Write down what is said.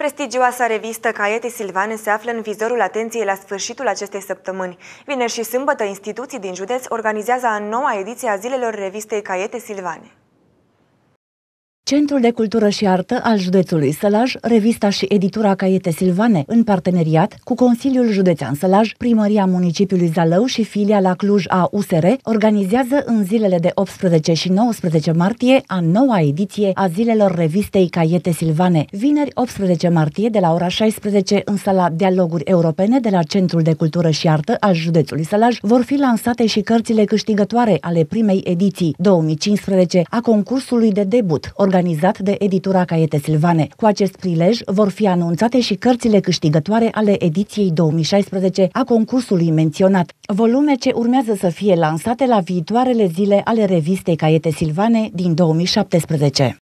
Prestigioasa revistă Caiete Silvane se află în vizorul atenției la sfârșitul acestei săptămâni. Vineri și sâmbătă, instituții din județ organizează a noua ediție a zilelor revistei Caiete Silvane. Centrul de Cultură și Artă al județului Sălaj, revista și editura Caiete Silvane, în parteneriat cu Consiliul Județean Sălaj, Primăria Municipiului Zalău și filia la Cluj a USR, organizează în zilele de 18 și 19 martie a noua ediție a zilelor revistei Caiete Silvane. Vineri 18 martie de la ora 16 în sala Dialoguri Europene de la Centrul de Cultură și Artă al județului Sălaj vor fi lansate și cărțile câștigătoare ale primei ediții 2015 a concursului de debut organizat organizat de editura Caiete Silvane. Cu acest prilej vor fi anunțate și cărțile câștigătoare ale ediției 2016 a concursului menționat, volume ce urmează să fie lansate la viitoarele zile ale revistei Caiete Silvane din 2017.